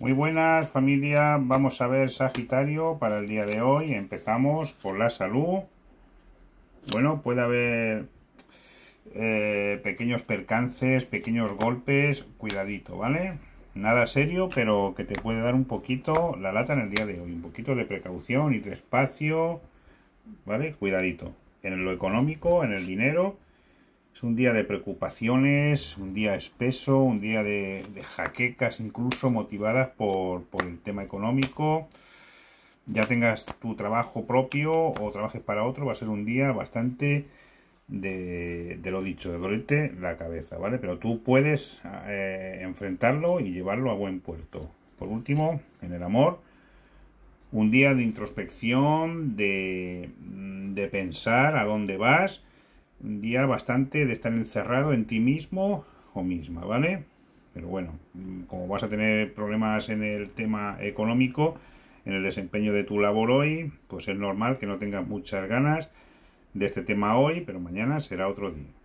Muy buenas familia, vamos a ver Sagitario para el día de hoy. Empezamos por la salud. Bueno, puede haber eh, pequeños percances, pequeños golpes, cuidadito, ¿vale? Nada serio, pero que te puede dar un poquito la lata en el día de hoy. Un poquito de precaución y de espacio, ¿vale? Cuidadito. En lo económico, en el dinero es un día de preocupaciones, un día espeso, un día de, jaquecas incluso motivadas por, el tema económico. Ya tengas tu trabajo propio o trabajes para otro, va a ser un día bastante de, lo dicho, de dolerte la cabeza, ¿vale? Pero tú puedes eh, enfrentarlo y llevarlo a buen puerto. Por último, en el amor, un día de introspección, de, de pensar a dónde vas un día bastante de estar encerrado en ti mismo o misma, ¿vale? Pero bueno, mm, como vas a tener problemas en el tema económico, en el desempeño de tu labor hoy, pues es normal que no tengas muchas ganas de este tema hoy, pero mañana será otro día.